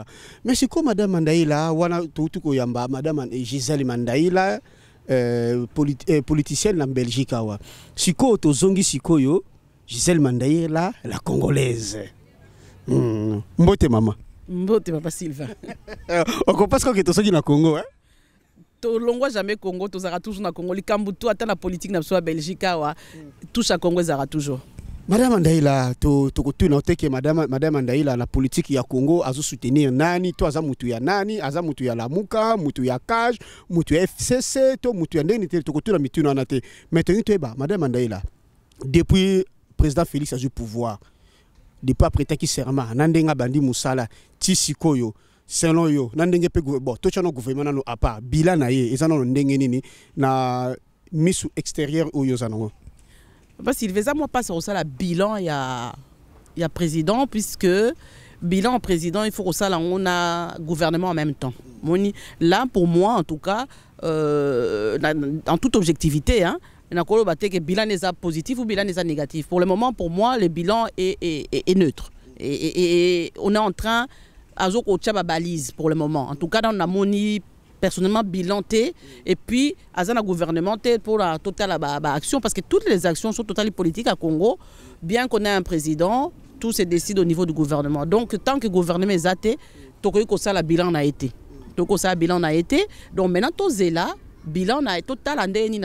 mandaila me sikoyo madame mandaila wana touti koyamba madame gisele mandaila euh, politi euh, politicienne na belgique awa sikoyo tozongi sikoyo gisele mandaila la congolaise mm. mbote mama mbote papa sylvain okompasi koke tosoki na congo eh? tolongwa jamais congo tozalaka toujours na congo likambo to ata na politike na biso ya belgique awa touche ya congo ezalaka toujours Madame Andaila, tu tukutuna que madame madame Mandela na politique ya Congo a soutenir nani to aza mutu ya nani aza mutu ya Lamuka mutu ya Cage mutu ya FCC to mutu ya ndeni te tukutuna mituna na te maintenant to madame Mandela, depuis président Félix a le pouvoir depuis qui serment nandenga bandi musala tisi koyo, selon yo na ndenge mpe bon totyana gouvernement à part. bila na ye eza na ndenge nini na misu extérieur oyo oza pas passer ça à bilan y a président puisque bilan président il faut là on a gouvernement en même temps moni là pour moi en tout cas en euh, toute objectivité hein, nakoloba te que bilan est positif ou bilan négatif pour le moment pour moi le bilan est, neutre et, on est en train à balise pour le moment en tout cas dans moni personnellement bilan et puis azana gouvernement pour la euh, totale euh, bah, action parce que toutes les actions sont totalement politiques à Congo bien qu'on ait un président tout se décide au niveau du gouvernement donc tant que gouvernement est athée ça la bilan a été le bilan a été donc maintenant là bilan a totala na nini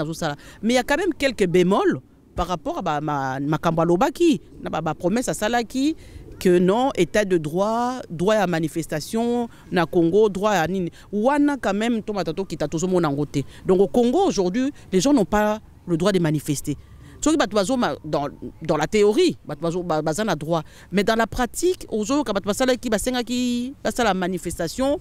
mais il y a quand même quelques bémols par rapport à bah, ma ma bah, Ma promesse à Salaki que non état de droit droit à manifestation na congo droit à nini wana quand même qui tokita toujours mon te donc au congo aujourd'hui les gens n'ont pas le droit de manifester soki ma dans, dans la théorie bato baza a droit mais dans la pratique ozoyoka bato basalaki basengaki la manifestation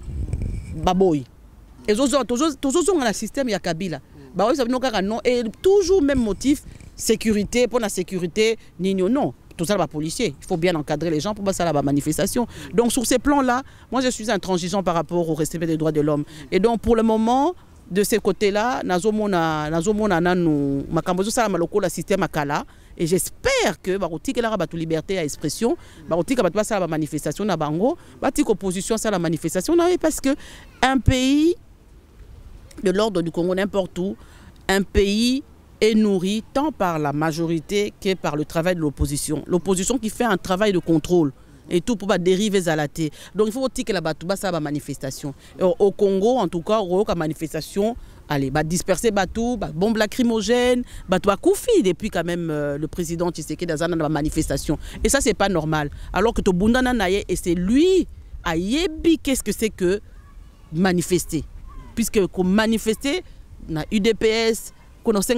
toujours sont tozozonga na système ya kabila baoyisa bino kaka non et toujours même motif sécurité pour la sécurité nini non tout ça, les bah, policiers. Il faut bien encadrer les gens pour passer à la manifestation. Donc, sur ces plans-là, moi, je suis intransigeant par rapport au respect des droits de l'homme. Et donc, pour le moment, de ce côté-là, nazomona nazomona nanu makambo maloko malokola système akala et j'espère que bakotikelaka toute liberté à expression bah, pas bah, la manifestation manifestation na bango opposition la manifestation parce que un pays de l'ordre du Congo n'importe où, un pays est nourri tant par la majorité que par le travail de l'opposition. L'opposition qui fait un travail de contrôle et tout pour dériver à la thé. Donc il faut aussi que la batouba ça va manifestation. Euh, au Congo en tout cas, la manifestation allez, bah disperser batou, bah bombe lacrymogène, batou à Koufi depuis quand même euh, le président Tshisekedi dans la manifestation. Et ça c'est pas normal. Alors que Tobunda Naye, et c'est lui à Yebi qu'est-ce que c'est que manifester. Puisque manifester na UDPS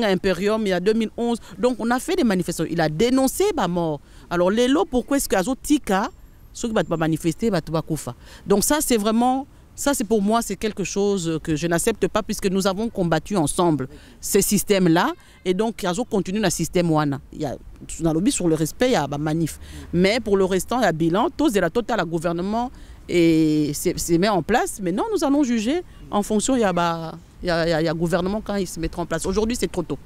à l'Imperium, il y a 2011. Donc on a fait des manifestations. Il a dénoncé ma mort. Alors les lots, pourquoi est-ce qu'Azotika, ceux qui pas manifester, vont Donc ça, c'est vraiment... Ça, c'est pour moi, c'est quelque chose que je n'accepte pas puisque nous avons combattu ensemble ces systèmes-là. Et donc, Azot continue le système Wana. Il y a lobby sur le respect, il y a manif. Mais pour le restant, il y a bilan. Tous et la totale, le gouvernement et c'est met en place. Mais non, nous allons juger en fonction, il y a il y, a gouvernement quand il se mettra en place. Aujourd'hui, c'est trop tôt.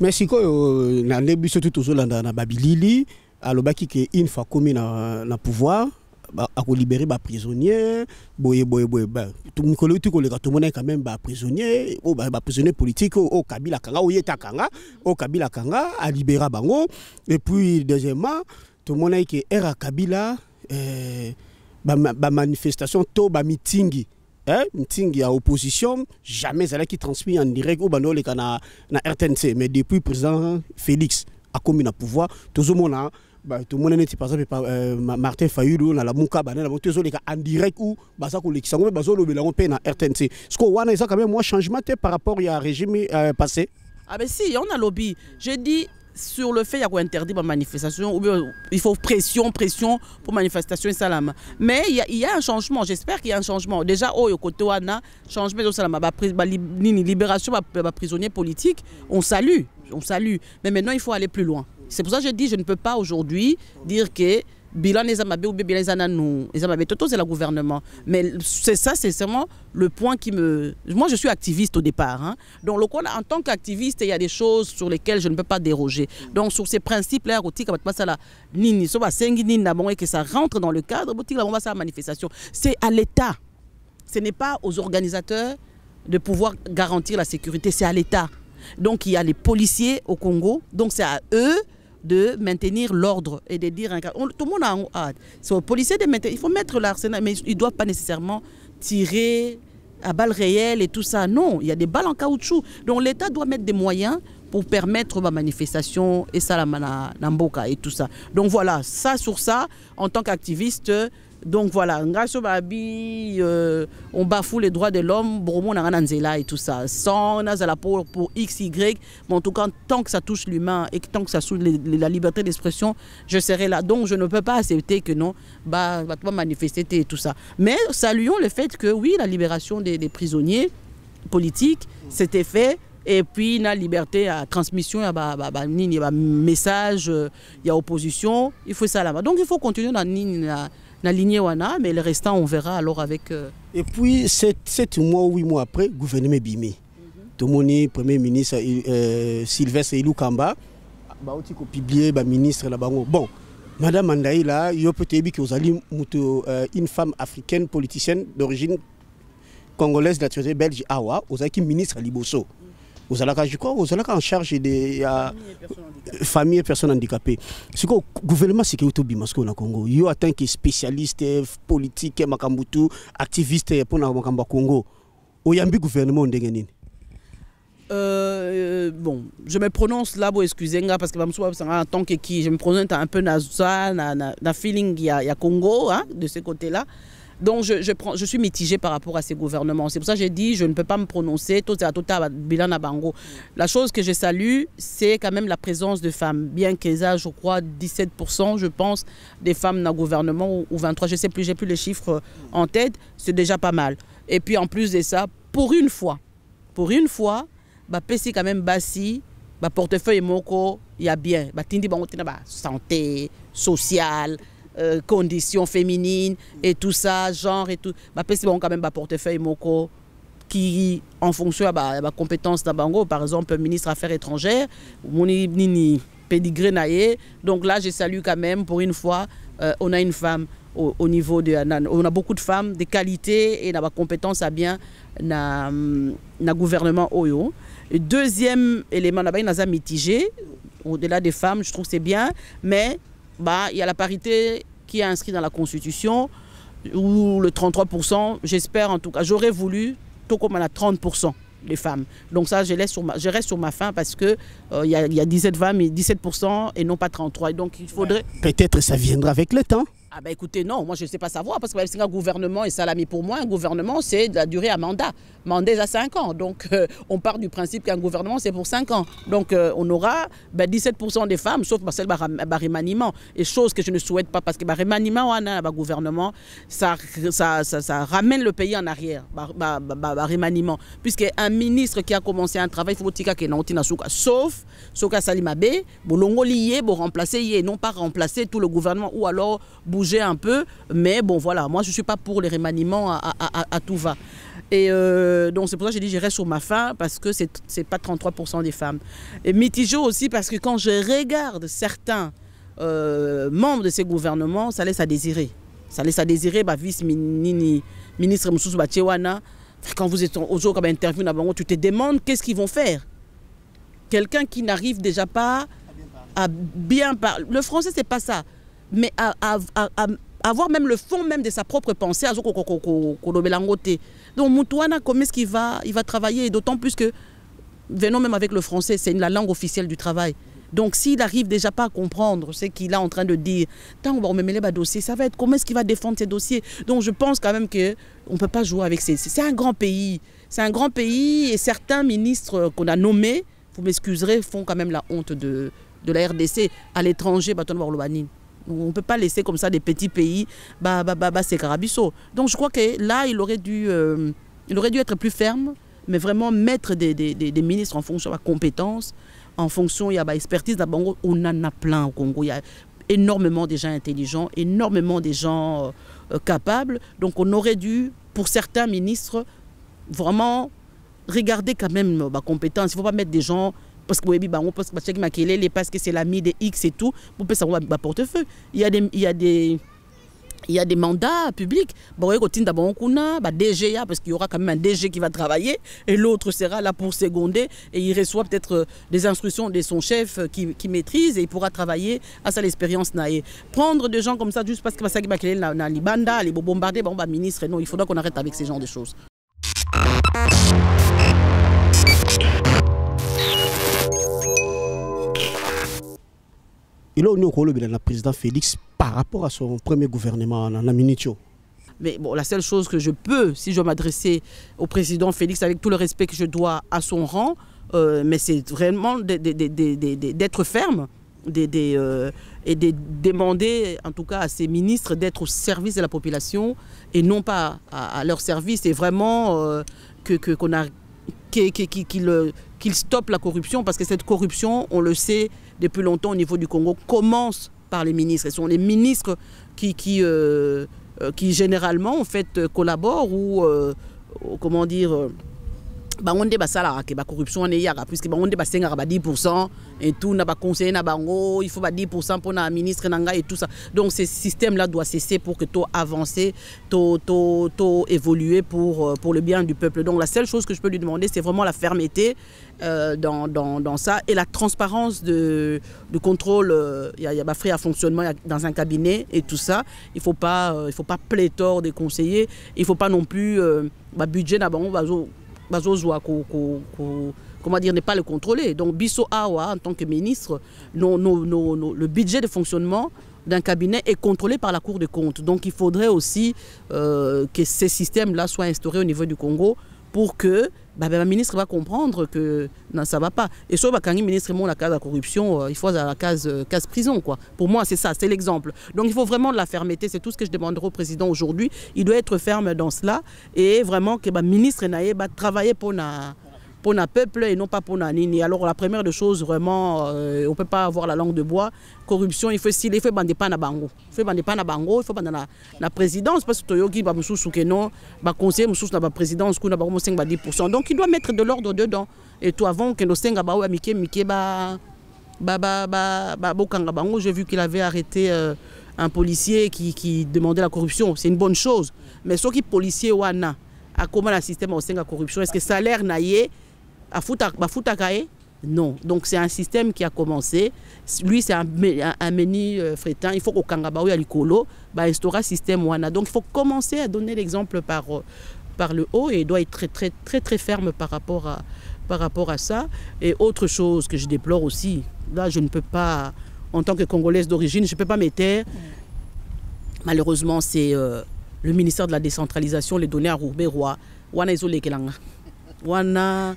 Mais si euh, na début surtout toujours na babilili alobaki est une fois commis na na pouvoir à libérer les prisonniers, boye boye boye ba. Tout le monde est quand même ba prisonniers, o oh, ba prisonniers politiques au oh, oh, Kabila kanga o yeta kanga, au Kabila kanga a libérer bango et puis deuxièmement tout le monde que era Kabila euh, ba, ba manifestation to ba meeting Hein? y a opposition jamais qui transmis en direct au bando oleka na, rtnc mais depuis président félix a commis le pouvoir tozomona bah, tomoni pas par exemple euh, martin fayulu na lamuka bana na Mouka, les ezoleka en direct ou baza le yango mpe bazolobela yango dans na rtnc siko wana eza quand même un changement par rapport au régime euh, passé Ah ben si on a lobby. je dis sur le fait, qu'il y a interdit la manifestation, ou bien il faut pression, pression pour manifestation salam Mais il y, a, un changement, j'espère qu'il y a un changement. Déjà, au oh, côté un changement de salama, libération, prisonniers politiques, on salue, on salue. Mais maintenant, il faut aller plus loin. C'est pour ça que je dis, je ne peux pas aujourd'hui dire que bilan les ou bien bilan les Ezamabe Toto, c'est le gouvernement mais c'est ça c'est vraiment le point qui me moi je suis activiste au départ hein. donc en tant qu'activiste il y a des choses sur lesquelles je ne peux pas déroger donc sur ces principes là que ça rentre dans le cadre on va manifestation c'est à l'état ce n'est pas aux organisateurs de pouvoir garantir la sécurité c'est à l'état donc il y a les policiers au Congo donc c'est à eux de maintenir l'ordre et de dire... On, tout le monde a hâte. C'est aux policiers de maintenir... Il faut mettre l'arsenal, mais ils ne doivent pas nécessairement tirer à balles réelles et tout ça. Non, il y a des balles en caoutchouc. Donc l'État doit mettre des moyens pour permettre ma manifestation et ça, la, et tout ça. Donc voilà, ça sur ça, en tant qu'activiste, donc voilà, Babi, euh, on bafoue les droits de l'homme, et tout ça. Sans, on la pour, pour X, Y. Mais en tout cas, tant que ça touche l'humain et tant que ça soule la liberté d'expression, je serai là. Donc je ne peux pas accepter que non, bah, pas bah, manifester et tout ça. Mais saluons le fait que oui, la libération des, prisonniers politiques, c'était fait et puis la liberté à transmission il y a un bah, bah, message euh, il y a opposition il faut ça là-bas donc il faut continuer dans la a wana hein, mais le restant on verra alors avec euh, et puis 7, mois ou 8 mois après gouvernement bimé le mhm. premier ministre euh, Sylvestre Iloukamba a publié publié, ba ministre bon madame Mandaïla, là y peut euh, une femme africaine politicienne d'origine congolaise naturalisée belge awa est ministre liboso quand je crois quand en charge des euh, familles et personnes handicapées le gouvernement sécurité tobima bimasko na congo yo que spécialiste politique makambo activiste pour na makamba congo oyambi gouvernement ndenge nini euh, euh, bon, je me prononce là, bon, excusez-moi, parce que en tant que qui, je me prononce un peu dans na na le feeling, ya y, Congo, hein, de ce côté-là. Donc je, prends, je suis mitigé par rapport à ces gouvernements. C'est pour ça que j'ai dit, je ne peux pas me prononcer. La chose que je salue, c'est quand même la présence de femmes. Bien qu'elles aient, je crois, 17%, je pense, des femmes dans le gouvernement ou 23, je sais plus, j'ai plus les chiffres euh, en tête. C'est déjà pas mal. Et puis en plus de ça, pour une fois, pour une fois, bah, PC quand même bassi, bah, portefeuille moko, il y a bien. Bah, tindi, bah, santé, sociale. Euh, conditions féminines et tout ça, genre et tout. que bah, bon quand même ma bah, portefeuille moko qui en fonction de bah, la compétence d'un par exemple ministre affaires étrangères, mon nini pédigré Donc là je salue quand même pour une fois euh, on a une femme au, niveau de on a beaucoup de femmes de qualité et de compétence à bien dans le gouvernement oyo. deuxième élément là a mitigé. Au-delà des femmes, je trouve que c'est bien, mais bah, il y a la parité qui est inscrite dans la Constitution, ou le 33%, j'espère en tout cas, j'aurais voulu, tout comme à la 30% les femmes. Donc ça, je, laisse sur ma, je reste sur ma fin parce qu'il euh, il y, a, y a 17 femmes et 17% et non pas 33. donc il faudrait... Peut-être ça viendra avec le temps. Ah ben, écoutez, non, moi je ne sais pas savoir, parce que c'est un gouvernement, et ça mis pour moi, un gouvernement, c'est de la durée à mandat. Mandat à 5 ans. Donc euh, on part du principe qu'un gouvernement, c'est pour 5 ans. Donc euh, on aura 17% ben, des femmes, sauf Marcel Barimaniman. Et chose que je ne souhaite pas, parce que Barimaniman, on un bah, gouvernement, ça, ça, ça, ramène le pays en arrière, Puisqu'un Puisque un ministre qui a commencé un travail, il faut que sauf Soka Salimabe, Bolongo lié, pour remplacer, non pas remplacer tout le gouvernement, ou alors bouger un peu. Mais bon, voilà, moi, je suis pas pour les remaniements à, tout va. Et euh, donc, c'est pour ça que j'ai dit j'irai sur ma faim parce que c'est pas 33% des femmes. Et mitigé aussi parce que quand je regarde certains euh, membres de ces gouvernements, ça laisse à désirer. Ça laisse à désirer, bah, vice-ministre Moussous Bachewana. Quand vous êtes au jour comme interview, tu te demandes qu'est-ce qu'ils vont faire. Quelqu'un qui n'arrive déjà pas à bien parler. Le français, c'est pas ça mais à, avoir même le fond même de sa propre pensée à Donc Moutouana, comment est-ce qu'il va, il va travailler d'autant plus que, venons même avec le français, c'est la langue officielle du travail. Donc s'il n'arrive déjà pas à comprendre ce qu'il est en train de dire, tant on va mêler le dossier ça va être comment est-ce qu'il va défendre ses dossiers. Donc je pense quand même qu'on ne peut pas jouer avec ces... C'est un grand pays. C'est un grand pays et certains ministres qu'on a nommés, vous m'excuserez, font quand même la honte de, de la RDC à l'étranger, Baton Warlobanine. On ne peut pas laisser comme ça des petits pays, bah, bah, bah, bah, c'est Carabisso. Donc je crois que là, il aurait dû, euh, il aurait dû être plus ferme, mais vraiment mettre des, ministres en fonction de la compétence, en fonction, de l'expertise, bah, expertise. on en a plein au Congo. Il y a énormément de gens intelligents, énormément de gens euh, euh, capables. Donc on aurait dû, pour certains ministres, vraiment regarder quand même la bah, compétence. Il ne faut pas mettre des gens parce que bah, parce que parce que c'est l'ami de x et tout pour ngo bah, portefeuille. il y a des, il y a des il y a des mandats publics. Bon, bah, hein, parce qu'il y aura quand même un DG qui va travailler et l'autre sera là pour seconder et il reçoit peut-être euh, des instructions de son chef euh, qui, qui, maîtrise et il pourra travailler à sa expérience. Prendre des gens comme ça juste parce que l'ibanda, les bombarder, bon, bah, ministre, non, il faudra qu'on arrête avec ces genres de choses. Et rôle de la président félix par rapport à son premier gouvernement en mais bon, la seule chose que je peux, si je m'adressais au président Félix avec tout le respect que je dois à son rang, euh, mais c'est vraiment d'être ferme euh, et de demander en tout cas à ses ministres d'être au service de la population et non pas à, leur service et vraiment euh, que qu'on a qu'il stoppe la corruption, parce que cette corruption, on le sait depuis longtemps au niveau du Congo, commence par les ministres. Ce sont les ministres qui, euh, euh, généralement, en fait, euh, collaborent ou, comment dire, bango nde basalaka ke bacorruption wana eyaka puiske bango nde basengaka ba 10 et tout na baconseiller na bango il faut ba 10 pour na ministre na et tout ça donc ce système là doit cesser pour que tout avancer tout to, to évoluer pour, euh, pour le bien du peuple donc la seule chose que je peux lui demander c'est vraiment la fermeté euh, dans, dans, dans, ça et la transparence de, de contrôle il y a, des frais à fonctionnement dans un cabinet et tout ça il faut pas euh, il faut pas pléthore des conseillers il faut pas non plus bah, budget na bango comment dire, n'est pas le contrôler. Donc Bissot Awa, en tant que ministre, non le budget de fonctionnement d'un cabinet est contrôlé par la Cour de compte. Donc il faudrait aussi euh, que ces systèmes-là soient instaurés au niveau du Congo pour que bah, ben, ministre va comprendre que non, ça va pas et quand le ministre mon la case de corruption euh, il faut à la case euh, case prison quoi pour moi c'est ça c'est l'exemple donc il faut vraiment de la fermeté c'est tout ce que je demanderai au président aujourd'hui il doit être ferme dans cela et vraiment que le bah, ministre va travailler pour na pour un peuple et non pas pour un nini. Alors la première des choses, vraiment, euh, on ne peut pas avoir la langue de bois. Corruption, il faut s'il il faut bander pas na bango. Il faut bander pas na bango, il faut bander la présidence parce que Toyogi va bah, sous que non, conseil bah, conseiller sous la présidence qu'on a 10%. Donc il doit mettre de l'ordre dedans. Et tout avant que nos 5 bao amike mike ba ba ba ba bokanga bango, j'ai vu qu'il avait arrêté euh, un policier qui, qui demandait la corruption, c'est une bonne chose. Mais ce qui policier wana, à comment le système au la corruption, est-ce que salaire naïe afuta non donc c'est un système qui a commencé lui c'est un, menu frétin il faut qu'au kangabaou ya likolo ba un système wana donc il faut commencer à donner l'exemple par euh, par le haut et il doit être très très très très ferme par rapport à par rapport à ça et autre chose que je déplore aussi là je ne peux pas en tant que congolaise d'origine je ne peux pas me malheureusement c'est euh, le ministère de la décentralisation les données à Roubaix-Roi voilà,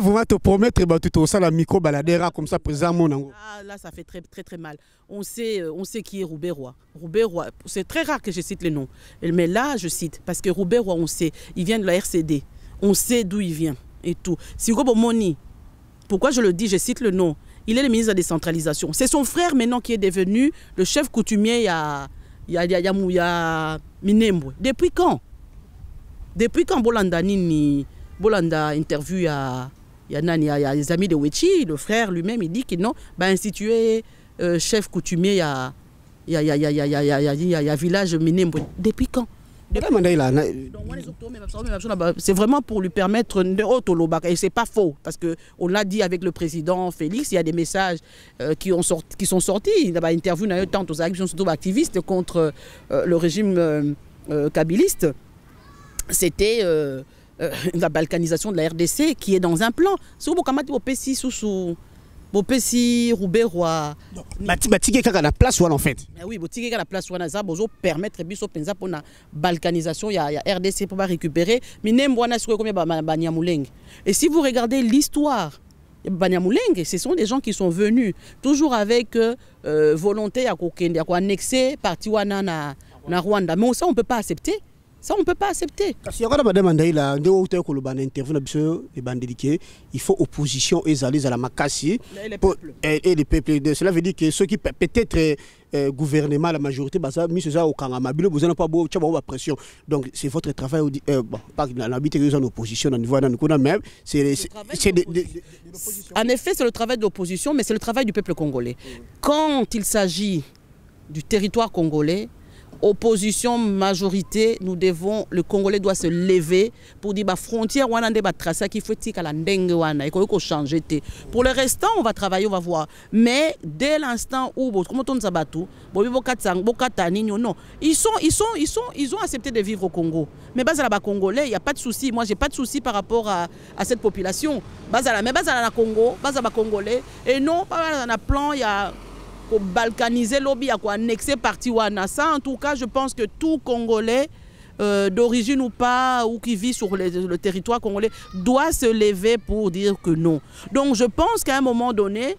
vous m'avez te promettre, bah, tu ça la micro baladera ah, comme ça, présentement. Ah, là, ça fait très, très, très mal. On sait, euh, on sait qui est roubaix Roy. c'est très rare que je cite le nom. Mais là, je cite, parce que roubaix on sait, il vient de la RCD. On sait d'où il vient et tout. si Moni, pourquoi je le dis, je cite le nom, il est le ministre de la décentralisation. C'est son frère maintenant qui est devenu le chef coutumier à Minembo. Depuis quand Depuis quand Bolandani Bolanda interview à y les amis de Wechi, le frère lui-même, il dit qu'il non, bah, institué euh, chef coutumier à village Minembwe. Depuis quand c'est vraiment pour lui permettre de et ce n'est pas faux parce qu'on l'a dit avec le président Félix il y a des messages euh, qui, ont sorti, qui sont sortis il a interview tant aux actions activistes contre euh, le régime kabyliste. c'était euh, la balkanisation de la RDC qui est dans un plan. Si vous avez un PC sous bopesi rouberois à la place wana en fait oui à la place wana eza permettre biso pour la balkanisation il y a rdc mpo barécupérer minembo wana sikoyo pas combien bah, bah, banyamulenge et si vous regardez l'histoire banyamulenge ce sont des gens qui sont venus toujours avec euh, euh volonté y a quoi annexer partie wana na, na rwanda mais ça on peut pas accepter ça, on ne peut pas accepter. Si on Madame Mandaïla, il faut opposition et à la Makassi. Et les peuples. Cela veut dire que ceux qui peut-être euh, euh, gouvernement, la majorité, bah, ça, mis ça au vous n'avez pas beaucoup de pression. Donc, c'est votre travail, euh, bon, pas dans une opposition, dans le niveau, même. C'est En effet, c'est le travail de l'opposition, mais c'est le travail du peuple congolais. Quand il s'agit du territoire congolais, opposition majorité nous devons le congolais doit se lever pour dire bah frontière wana nde batrasa qu'il faut à la ndenge wana qu'on changer pour le restant on va travailler on va voir mais dès l'instant où comment on zabatu bobi non ils sont ils sont ils sont ils ont accepté de vivre au Congo mais la bas congolais il y a pas de souci moi j'ai pas de souci par rapport à, à cette population la, mais à la Congo à ba congolais et non pas na plan il y a balcaniser balkaniser à quoi un parti wana ça en tout cas je pense que tout congolais euh, d'origine ou pas, ou qui vit sur le territoire congolais, doit se lever pour dire que non. Donc je pense qu'à un moment donné,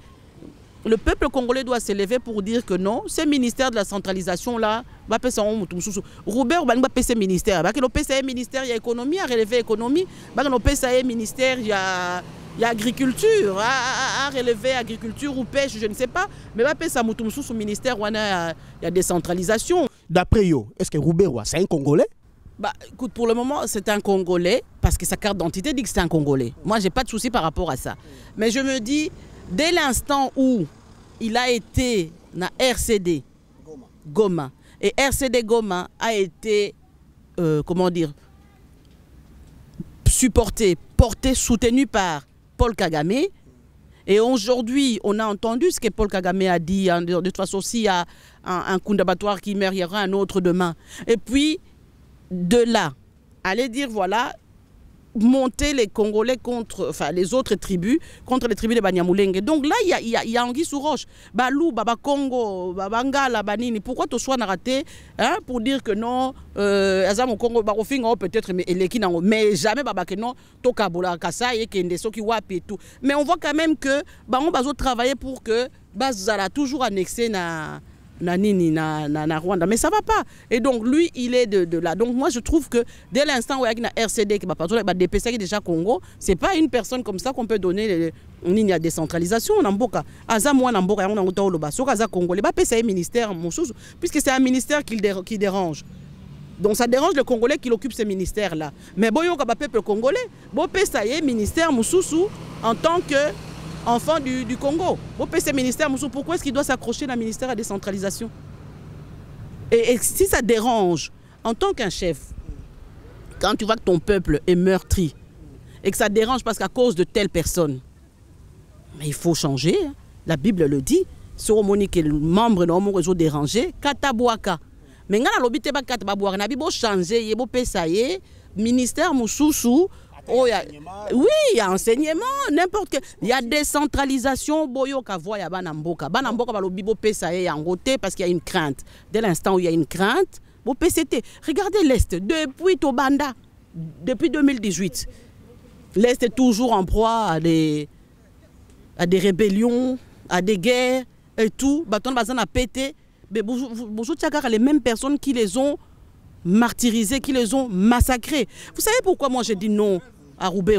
le peuple congolais doit se lever pour dire que non, ce ministère de la centralisation-là, Robert va PC ministère, parce que ministère, il y a économie, à relever économie, parce que ministère, il y a il y a agriculture, à, relever agriculture ou pêche, je ne sais pas. Mais ça ça Samoutoumsou au ministère, il y a décentralisation. D'après yo, est-ce que Roubaix, c'est un Congolais bah, écoute, pour le moment, c'est un Congolais, parce que sa carte d'identité dit que c'est un Congolais. Moi, je n'ai pas de souci par rapport à ça. Mais je me dis, dès l'instant où il a été na RCD Goma, et RCD Goma a été, euh, comment dire, supporté, porté, soutenu par Paul Kagame. Et aujourd'hui, on a entendu ce que Paul Kagame a dit. Hein. de, toute façon, s'il y a un, coup d'abattoir qui meurt, un autre demain. Et puis, de là, allez dire, voilà, monter les Congolais contre, enfin les autres tribus, contre les tribus de Banyamulenge. Donc là, il y a, y, a, y a Anguille roche. Balou, Baba Congo, Babangala, Banini. Pourquoi tu sois hein, pour dire que non, euh, Azam Congo, barofing, oh, peut-être, mais mais jamais Baba que non, Tokabola Kasai, Kendeso, Kiwapi et tout. Mais on voit quand même que bah, on Bazo travaillait pour que Bazala toujours annexé na nanini, na Rwanda. Mais ça va pas. Et donc, lui, il est de, de là. Donc, moi, je trouve que dès l'instant où il y a une RCD qui va pas il qui déjà Congo, c'est pas une personne comme ça qu'on peut donner une ligne à décentralisation. On on a au Congo. Les c'est un puisque c'est un ministère qui, qui dérange. Donc ça dérange le Congolais qui occupe ces ministères-là. Mais bon, il y a un peuple congolais. Bon, ça y ministère en tant que enfants du, Congo. PC pourquoi est-ce qu'il doit s'accrocher à ministère de la décentralisation et, si ça dérange, en tant qu'un chef, quand tu vois que ton peuple est meurtri et que ça dérange parce qu'à cause de telle personne, mais il faut changer. Hein. La Bible le dit. Soromoni qui est membre de mon réseau dérangé, Kataboaka. Mais nga na lobité ba Kataboaka, na changer, un ministère mususu, Oh, oui, il y a enseignement, n'importe quoi. Il y a décentralisation, boyoka bah, parce qu'il y a une crainte. Dès l'instant où il y a une crainte, bopesa PCT. Regardez l'Est, depuis Tobanda, depuis 2018. L'Est est toujours en proie à des, à des rébellions, à des guerres et tout. Baton bazan a pété. Mais bonjour, les mêmes personnes qui les ont martyrisées, qui les ont massacrés. Vous savez pourquoi moi j'ai dit non à roubaix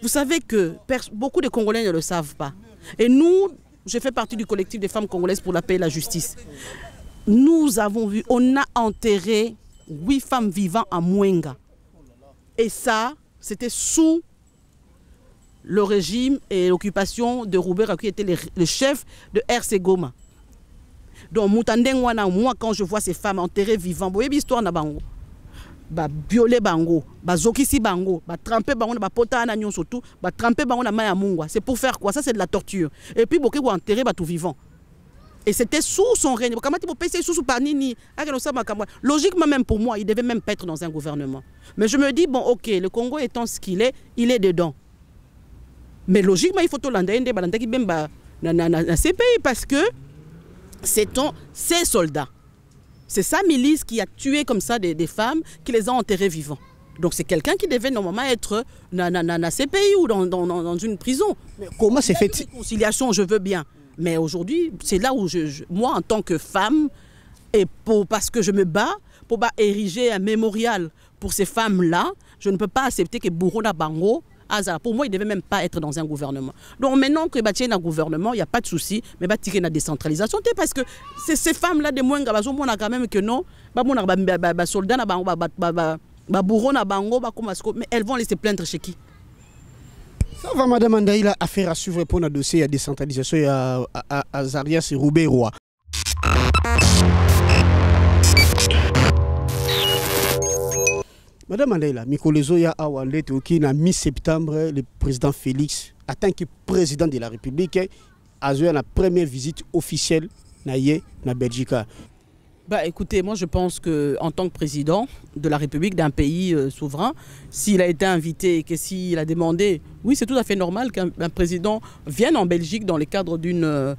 Vous savez que beaucoup de Congolais ne le savent pas. Et nous, je fais partie du collectif des femmes congolaises pour la paix et la justice. Nous avons vu, on a enterré huit femmes vivantes à Mwenga. Et ça, c'était sous le régime et l'occupation de Roubaix, qui était le, chef de RC Goma. Donc, moi, quand je vois ces femmes enterrées vivantes, vous voyez l'histoire, Nabango violer bango si bango tremper bango na pota na nyonso tu tremper bango na main ya mungwa c'est pour faire quoi ça c'est de la torture et puis enterrer ba tout vivant et c'était sous son règne bokamati bopesi susu par nini akende osala makambo logiquement même pour moi il devait même pas être dans un gouvernement mais je me dis bon ok le congo étant ce qu'il est il est dedans mais logiquement il faut tolanda ye nde balandaki meme na, na, na, na pays parce que c'est ton ses soldats c'est sa milice qui a tué comme ça des, femmes, qui les a enterrées vivantes. Donc c'est quelqu'un qui devait normalement être dans, ces pays ou dans, une prison. Mais comment c'est fait Conciliation, je veux bien. Mais aujourd'hui, c'est là où je, moi, en tant que femme, et pour, parce que je me bats, pour ériger un mémorial pour ces femmes-là, je ne peux pas accepter que Burunda Bango hasard. Pour moi, il ne devait même pas être dans un gouvernement. Donc maintenant que bah, dans dans un gouvernement, il n'y a pas de souci, mais bah, tirer la décentralisation, parce que ces femmes-là, des moins, on a quand même que non, bah, on a des soldats, bah, bourreaux, bango, bah, mais elles vont laisser plaindre chez qui ça va, Madame Andaïla, affaire à suivre pour le dossier à décentralisation à, à, à, à Zaria, c'est Roubaix-Roi. Madame Andela, Mikolezo ya awale toki na mi-septembre le président Félix en tant que président de la République a eu la première visite officielle na na Belgique. Bah écoutez, moi je pense que en tant que président de la République d'un pays euh, souverain, s'il a été invité et que s'il a demandé, oui, c'est tout à fait normal qu'un président vienne en Belgique dans le cadre d'une euh,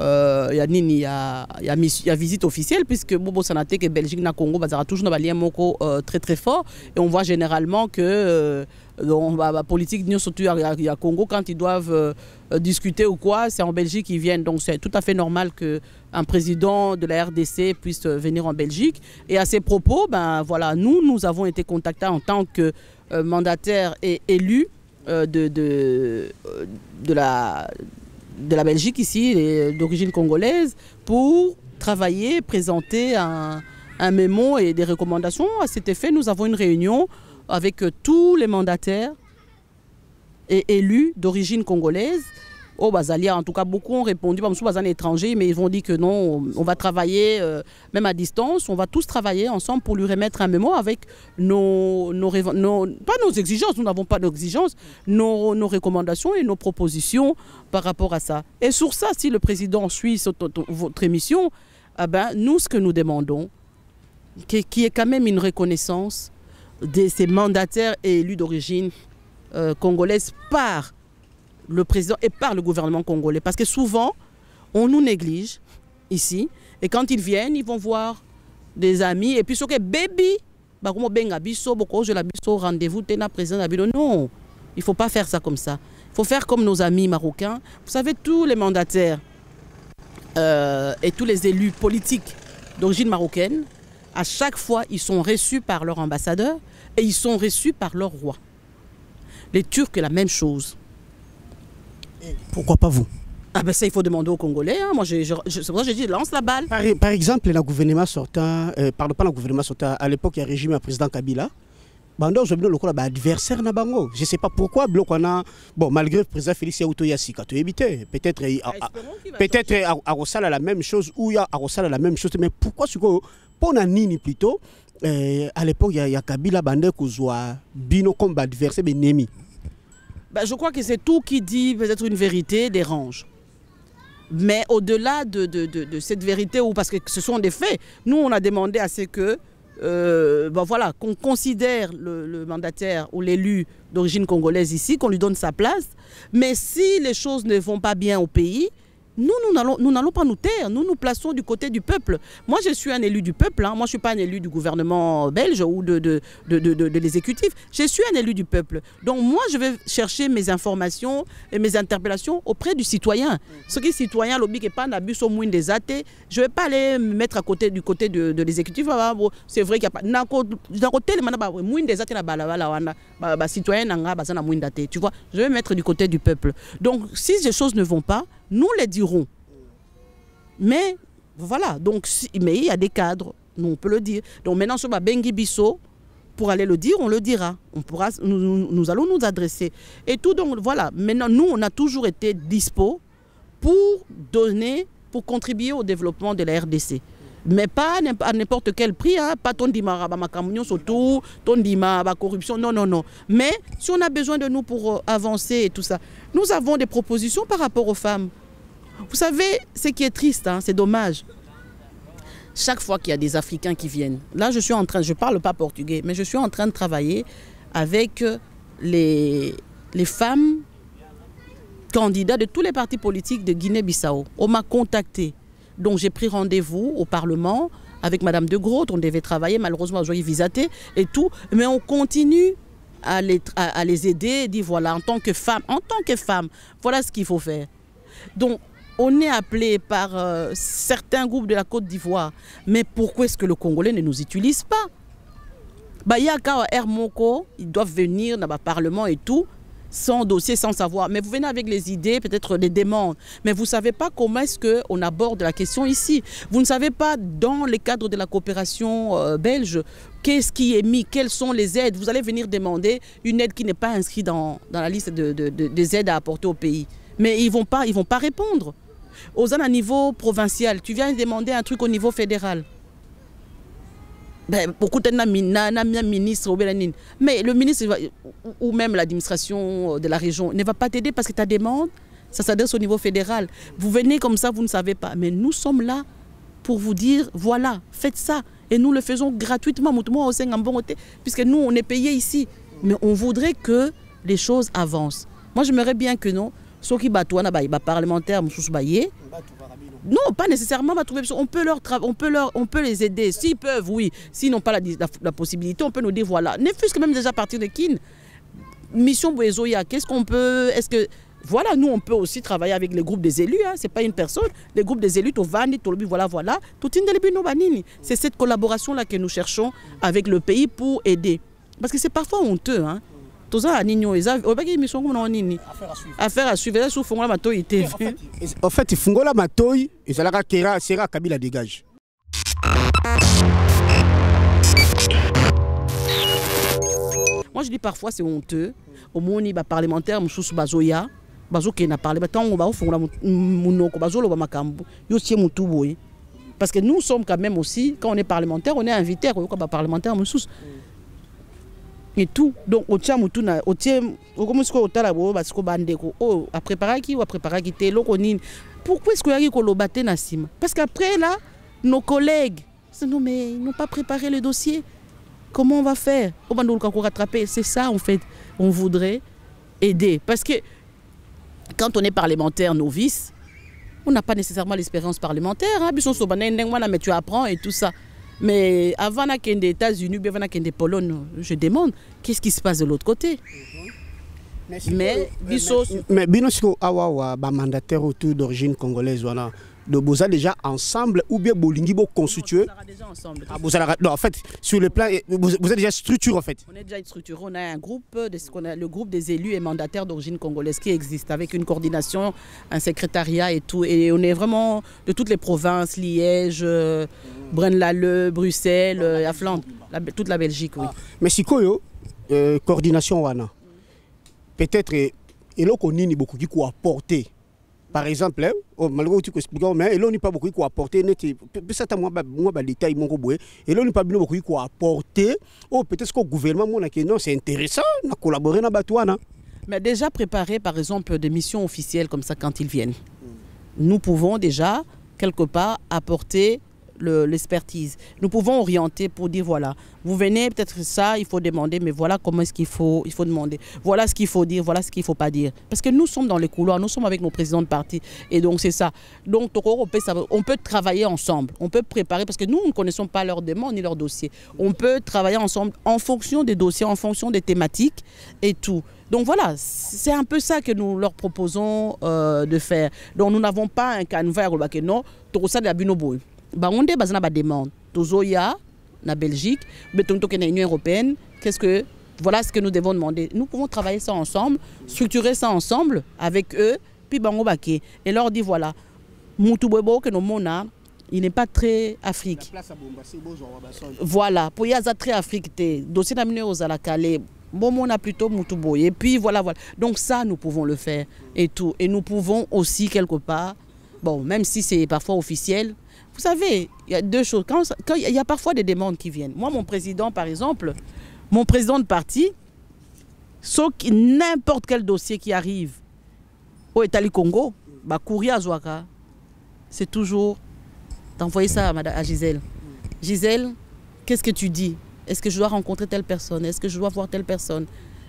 euh, ya a ya, ya, visite officielle puisque Bobo que Belgique na Congo bazara toujours un lien euh, très très fort et on voit généralement que la euh, donc, bah, bah, politique surtout à Congo quand ils doivent euh, discuter ou quoi, c'est en Belgique qu'ils viennent. Donc c'est tout à fait normal que un président de la RDC puisse venir en Belgique. Et à ces propos, ben voilà, nous nous avons été contactés en tant que mandataire et élu de, de, de la de la Belgique ici, d'origine congolaise, pour travailler, présenter un, mémo et des recommandations. À cet effet, nous avons une réunion avec euh, tous les mandataires et élus d'origine congolaise oh Basalia, en tout cas beaucoup ont répondu pas bah, un étranger mais ils ont dit que non on va travailler euh, même à distance on va tous travailler ensemble pour lui remettre un mémo avec nos, nos, pas nos exigences nous n'avons pas d'exigences nos, nos, recommandations et nos propositions par rapport à ça et sur ça si le président suit votre émission ah ben nous ce que nous demandons qui, est quand même une reconnaissance de ces mandataires et élus d'origine euh, congolaise par le président et par le gouvernement congolais. Parce que souvent, on nous néglige ici. Et quand ils viennent, ils vont voir des amis. Et puis, ce que baby, rendez-vous, président Non, il ne faut pas faire ça comme ça. Il faut faire comme nos amis marocains. Vous savez, tous les mandataires euh, et tous les élus politiques d'origine marocaine, à chaque fois, ils sont reçus par leur ambassadeur et ils sont reçus par leur roi. Les Turcs, la même chose. Pourquoi pas vous ah ben ça, il faut demander aux Congolais. Hein. Moi, je, je, je c'est pour ça dis, lance la balle. Par, exemple, le gouvernement sortant, euh, pardon, pas le gouvernement sortant, à l'époque, il y a le régime à président Kabila. bando ozobino lokola adversaire na bango je sais pas pourquoi biloko bon malgré président félix ya utoya tu évité. peut-être euh, peut-être euh, akosala la même chose ou ya akosala la même chose mais pourquoi pour mpona nini plutôt euh, à l'époque il y a kabila bande kozwa bino comme mais ennemi. Bah, je crois que c'est tout qui dit peut-être une vérité dérange. Mais au-delà de, cette vérité, ou parce que ce sont des faits, nous on a demandé à ce que, euh, bah, voilà, qu'on considère le, le, mandataire ou l'élu d'origine congolaise ici, qu'on lui donne sa place. Mais si les choses ne vont pas bien au pays, nous, nous n'allons pas nous taire. Nous nous plaçons du côté du peuple. Moi, je suis un élu du peuple. Hein. Moi, je ne suis pas un élu du gouvernement belge ou de, l'exécutif. Je suis un élu du peuple. Donc, moi, je vais chercher mes informations et mes interpellations auprès du citoyen. Ce qui est citoyen, lobby pas au moins des Je ne vais pas aller me mettre à côté du côté de, l'exécutif. Ah, c'est vrai qu'il n'y a pas. je vais me mettre du côté du peuple. Donc, si ces choses ne vont pas, nous les dirons. Mais voilà, donc, mais il y a des cadres, nous on peut le dire. Donc maintenant, sur Bengi Bissot, pour aller le dire, on le dira. On pourra, nous, nous, allons nous adresser. Et tout, donc voilà. Maintenant, nous, on a toujours été dispo pour donner, pour contribuer au développement de la RDC mais pas à n'importe quel prix, hein. pas ton bah, ton surtout, ma bah, corruption, non, non, non. Mais si on a besoin de nous pour euh, avancer et tout ça, nous avons des propositions par rapport aux femmes. Vous savez, ce qui est triste, hein, c'est dommage. Chaque fois qu'il y a des Africains qui viennent, là je suis en train, je ne parle pas portugais, mais je suis en train de travailler avec euh, les, les femmes candidats de tous les partis politiques de Guinée-Bissau. On m'a contacté donc j'ai pris rendez-vous au Parlement avec Madame de Grotte. On devait travailler, malheureusement, aujourd'hui visaté et tout. Mais on continue à les, à, aider, dit voilà, en tant que femme, en tant que femme, voilà ce qu'il faut faire. Donc on est appelé par euh, certains groupes de la Côte d'Ivoire. Mais pourquoi est-ce que le Congolais ne nous utilise pas bah, à Hermoko, ils doivent venir dans le Parlement et tout sans dossier, sans savoir. Mais vous venez avec les idées, peut-être les demandes. Mais vous ne savez pas comment est-ce qu'on aborde la question ici. Vous ne savez pas, dans le cadre de la coopération euh, belge, qu'est-ce qui est mis, quelles sont les aides. Vous allez venir demander une aide qui n'est pas inscrite dans, la liste de, des aides à apporter au pays. Mais ils ne vont, pas, ils vont pas répondre. Aux à niveau provincial, tu viens demander un truc au niveau fédéral. Ben, mais le ministre ou même l'administration euh, de la région ne va pas t'aider parce que ta demande, ça s'adresse au niveau fédéral. Vous venez comme ça, vous ne savez pas. Mais nous sommes là pour vous dire, voilà, faites ça. Et nous le faisons gratuitement, puisque nous, on est payé ici. Mais on voudrait que les choses avancent. Moi, j'aimerais bien que non, ceux qui battent monsieur parlementaires, non, pas nécessairement On peut leur on peut leur, on peut les aider s'ils peuvent, oui. S'ils n'ont pas la, possibilité, on peut nous dire voilà. Ne fût-ce que même déjà partir de Kin, mission Boezoya, qu'est-ce qu'on peut, est-ce que voilà, nous, on peut aussi travailler avec les groupes des élus. Hein. Ce n'est pas une personne. Les groupes des élus, Tovani, Tolobi, voilà, voilà. C'est cette collaboration-là que nous cherchons avec le pays pour aider. Parce que c'est parfois honteux. Hein toza na nini oyo eza obaki émission kuna ngo nini affaire à suivre eza su fungola matoi en fait fungola matoi ezalaka kera sera kabila dégage moi je dis parfois c'est honteux Au omoni baparlementaire mosusu bazoya qui na va au baofungola monoko bazoloba makambo yo tie motu boye parce que nous sommes quand même aussi quand on est parlementaire on est invité à koyoka bah, Parlementaire, mosusu mm. Et tout. donc tient, mutu na otie okomi sikoyo otala Oh, basiko bandeko qui ou a apréparaki te eloko nini pourquoi est ce que a koloba te na Nassim parce qu'après, là nos collègues non mais ils n'ont pas préparé le dossier comment on va faire au va ko rattraper c'est ça en fait on voudrait aider parce que quand on est parlementaire novice on n'a pas nécessairement l'expérience parlementaire hein. mais tu apprends et tout ça mais avant qu'il ait des États-Unis, avant qu'il des Pologne, je demande qu'est-ce qui se passe de l'autre côté. Mhm. Mais euh, Mais biso mais awa mandataire autour d'origine congolaise voilà. de Bosa déjà ensemble ou bien bolingi bo constitué déjà ensemble. Ah, non, en fait sur le plan eh, vous êtes déjà structure en fait. On est déjà une structure, on a un groupe le groupe des élus et mandataires d'origine congolaise qui existe avec une coordination, un secrétariat et tout et on est vraiment de toutes les provinces, Liège euh, Braine-l'Alleud, Bruxelles, euh, la Flandre, toute la Belgique, oui. Ah. Mais si Koyo, euh, coordination wana, peut-être eh, beaucoup qui bokoki apporté. par exemple hein, oh, malgré vous koexplika mais pas eloni mpa bokoki koapporte neti pesa ata mwa badetail moko boye pas beaucoup qui bokoki apporté. Eh, oh, peut-être que le gouvernement qui non c'est intéressant de collaborer na bato wana mais déjà préparer par exemple des missions officielles comme ça quand ils viennent nous pouvons déjà quelque part apporter l'expertise. Nous pouvons orienter pour dire voilà, vous venez peut-être ça, il faut demander, mais voilà comment est-ce qu'il faut, il faut demander. Voilà ce qu'il faut dire, voilà ce qu'il ne faut pas dire. Parce que nous sommes dans les couloirs, nous sommes avec nos présidents de parti. Et donc c'est ça. Donc on peut, on peut travailler ensemble, on peut préparer, parce que nous, nous ne connaissons pas leurs demandes ni leurs dossiers. On peut travailler ensemble en fonction des dossiers, en fonction des thématiques et tout. Donc voilà, c'est un peu ça que nous leur proposons euh, de faire. Donc nous n'avons pas un canevas à a Torosa de la bango bazana baza na tozoya na belgique mbe toni tokende union européenne qu'est ce que voilà ce que nous devons demander nous pouvons travailler ça ensemble structurer ça ensemble avec eux puis bango et leur dit voilà mutu que nos mona il n'est pas très afrique voilà pour y ça très afrique c'est dossier d'amener aux oyo Bon, on plutôt mutu et puis voilà voilà donc ça nous pouvons le faire et tout et nous pouvons aussi quelque part Bon, même si c'est parfois officiel, vous savez, il y a deux choses. Quand, il y a parfois des demandes qui viennent. Moi, mon président, par exemple, mon président de parti, sauf n'importe quel dossier qui arrive au Italie Congo, bah, à Zouaka, c'est toujours d'envoyer ça à, à Gisèle. Gisèle, qu'est-ce que tu dis Est-ce que je dois rencontrer telle personne Est-ce que je dois voir telle personne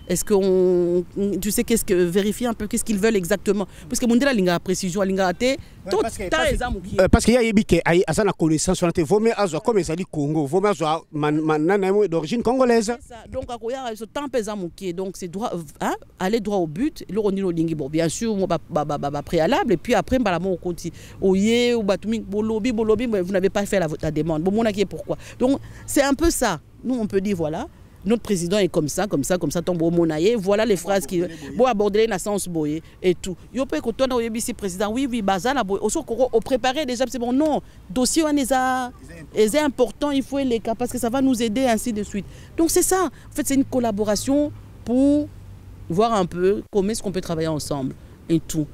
est-ce qu'on tu sais qu'est-ce que vérifier un peu qu'est-ce qu'ils veulent exactement parce que mondela linga précision linga te tout ta ezamu parce qu'il y yebike ay asana connaissance on te vomé azwa comme ezali Congo vomé azwa manana d'origine congolaise donc akoya ce temps ezamu qui donc c'est droit hein aller droit au but le lingi bon bien sûr ba préalable et puis après bah on continue oyé ou batumi bolobi bolobi vous n'avez pas fait la, demande bon mon pourquoi donc c'est un peu ça nous on peut dire voilà notre président est comme ça, comme ça, comme ça, tombe au monaïe. Voilà les phrases qui. vont aborder la naissance, et tout. Yo peut que toi, président, oui, oui, bazala, au sokoro, déjà, c'est bon, non, dossier, on est important, il faut les cas parce que ça va nous aider, ainsi de suite. Donc, c'est ça. En fait, c'est une collaboration pour voir un peu comment est-ce qu'on peut travailler ensemble et tout.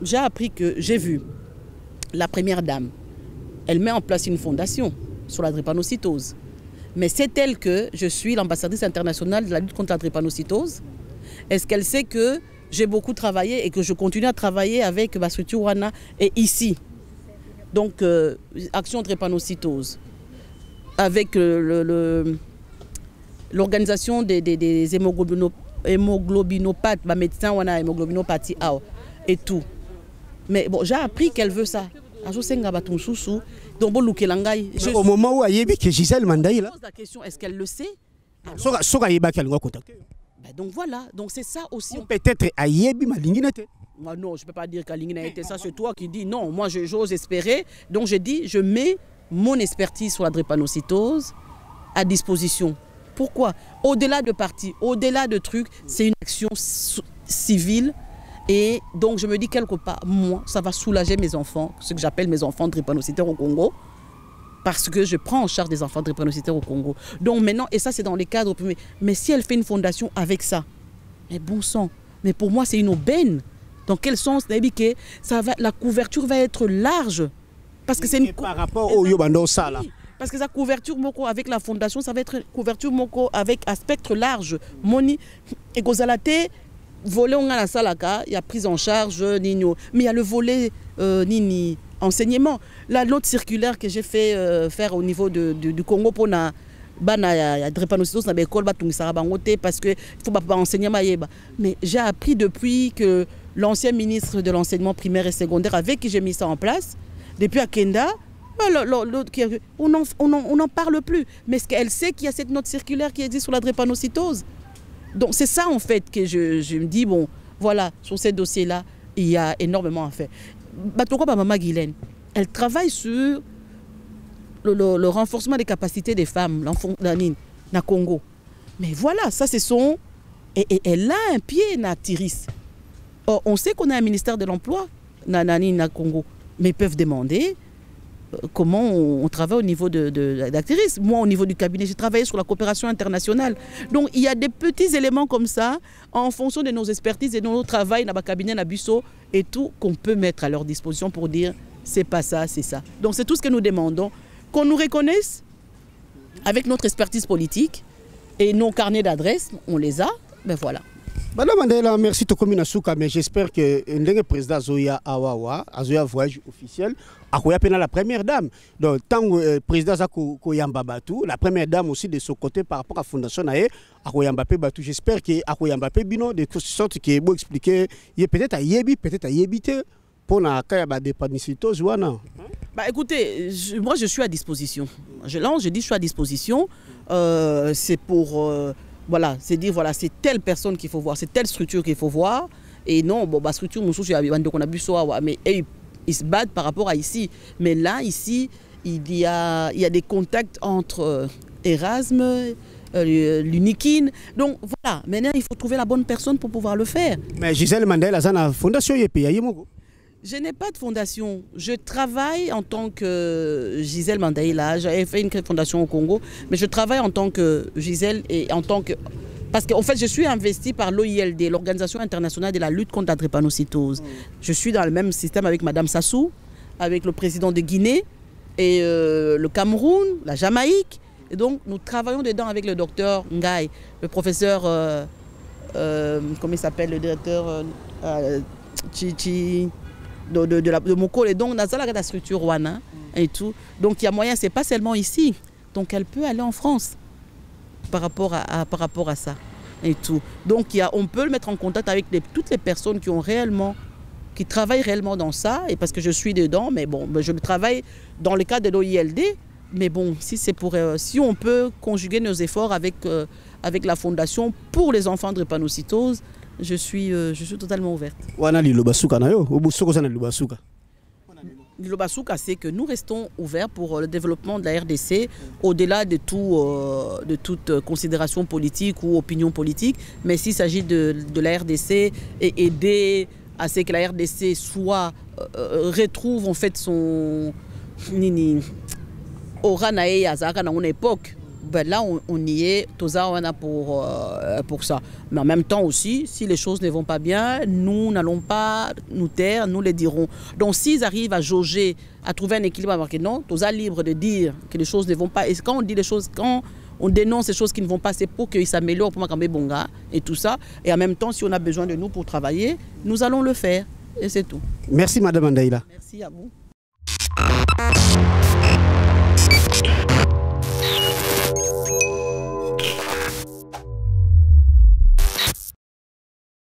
J'ai appris que, j'ai vu, la première dame, elle met en place une fondation sur la drépanocytose. Mais c'est elle que je suis l'ambassadrice internationale de la lutte contre la drépanocytose. Est-ce qu'elle sait que j'ai beaucoup travaillé et que je continue à travailler avec ma structure et ici Donc, euh, Action Drépanocytose, avec euh, l'organisation des, des, des hémoglobinopathes, ma bah, médecin hémoglobinopathie et tout. Mais bon, j'ai appris qu'elle veut ça au moment où ayebi que Gisèle Mandaï là pose la question est-ce qu'elle le sait ben donc voilà donc c'est ça aussi peut-être ayebi Malinginate. na moi non je peux pas dire qu'à na ça c'est toi qui dis non moi j'ose espérer donc je dis je mets mon expertise sur la drépanocytose à disposition pourquoi Au-delà de partie au-delà de trucs, c'est une action civile et donc je me dis quelque part, moi, ça va soulager mes enfants, ce que j'appelle mes enfants drépanocytaires au Congo, parce que je prends en charge des enfants drépanocytaires au Congo. Donc maintenant, et ça c'est dans les cadres mais, mais si elle fait une fondation avec ça, mais bon sang, mais pour moi c'est une aubaine. Dans quel sens que ça va, la couverture va être large parce que c'est une... par rapport au Yobando Parce que sa couverture moko avec la fondation, ça va être couverture moko avec un spectre large. Moni et volet on a la salaka, il y a prise en charge, euh, nino. Mais il y a le volet euh, nini enseignement. La note circulaire que j'ai fait euh, faire au niveau de, du Congo pour na bana ya, drépanocytose na école bango parce que faut pas enseigner Mais j'ai appris depuis que l'ancien ministre de l'enseignement primaire et secondaire avec qui j'ai mis ça en place depuis à Kenda euh, on n'en on en parle plus. Mais ce qu'elle sait qu'il y a cette note circulaire qui existe sur la drépanocytose donc c'est ça en fait que je, me dis, bon, voilà, sur ce dossier là il y a énormément à faire. ma bah, Maman Guylaine, elle travaille sur le, renforcement des capacités des femmes, la dans na Congo. Mais voilà, ça c'est son... Et, elle a un pied na Tiris. on sait qu'on a un ministère de l'Emploi, na, dans na Congo. Mais ils peuvent demander comment on, travaille au niveau de, de, Moi, au niveau du cabinet, j'ai travaillé sur la coopération internationale. Donc, il y a des petits éléments comme ça, en fonction de nos expertises et de nos travail dans le cabinet Nabusso et tout, qu'on peut mettre à leur disposition pour dire c'est pas ça, c'est ça. Donc, c'est tout ce que nous demandons. Qu'on nous reconnaisse avec notre expertise politique et nos carnets d'adresses, on les a, ben voilà. Madame Mandela, merci Tokomi souka. mais j'espère que le président Zoya Awawa, Azoya Voyage officiel, akoya la première dame donc tant euh, président zakou koyamba la première dame aussi de ce côté par rapport à fondation na j'espère que akoya pe bino de toute sorte que beau expliquer est peut-être à yébi peut-être à pour pour kaya ba dépanicitos non. bah écoutez, moi je suis à disposition. Je, lance je dis je suis à disposition. Euh, c'est pour euh, voilà, c'est dire voilà, c'est telle personne qu'il faut voir, c'est telle structure qu'il faut voir. Et non, bon, bah structure, mon souci, qu'on a bu ça, mais ils se battent par rapport à ici. Mais là, ici, il y a, il y a des contacts entre euh, Erasme, euh, l'unikin. Donc voilà, maintenant il faut trouver la bonne personne pour pouvoir le faire. Mais Gisèle Mandela, ça la fondation hein, Je n'ai pas de fondation. Je travaille en tant que euh, Gisèle Mandela. J'avais fait une fondation au Congo, mais je travaille en tant que Gisèle et en tant que parce qu'en fait, je suis investi par l'OILD, l'Organisation internationale de la lutte contre la drépanocytose. Je suis dans le même système avec Madame Sassou, avec le président de Guinée, et euh, le Cameroun, la Jamaïque. Et donc, nous travaillons dedans avec le docteur Ngaï, le professeur, euh, euh, comment il s'appelle, le directeur de, de, Et donc, la structure Wana et tout. Donc, il y a moyen, c'est pas seulement ici. Donc, elle peut aller en France par rapport à, par rapport à ça et tout. Donc il y a, on peut le mettre en contact avec toutes les personnes qui ont réellement qui travaillent réellement dans ça, et parce que je suis dedans, mais bon, ben, je travaille dans le cadre de l'OILD, mais bon, si, c'est pour, euh, si on peut conjuguer nos efforts avec, euh, avec la Fondation pour les enfants de drépanocytose, je suis, euh, je suis totalement ouverte c'est que nous restons ouverts pour euh, le développement de la RDC au-delà de, tout, euh, de toute euh, considération politique ou opinion politique. Mais s'il s'agit de, la RDC et aider à ce que la RDC soit, retrouve en fait son... Nini, oranae azara dans une époque ben là, on, y est. Tosa, on a pour, euh, pour ça. Mais en même temps aussi, si les choses ne vont pas bien, nous n'allons pas nous taire, nous les dirons. Donc s'ils arrivent à jauger, à trouver un équilibre, parce que non, Tosa libre de dire que les choses ne vont pas. Et quand on dit les choses, quand on dénonce les choses qui ne vont pas, c'est pour qu'ils s'améliorent, pour Makambe Bonga et tout ça. Et en même temps, si on a besoin de nous pour travailler, nous allons le faire. Et c'est tout. Merci, Madame Andaïla. Merci à vous.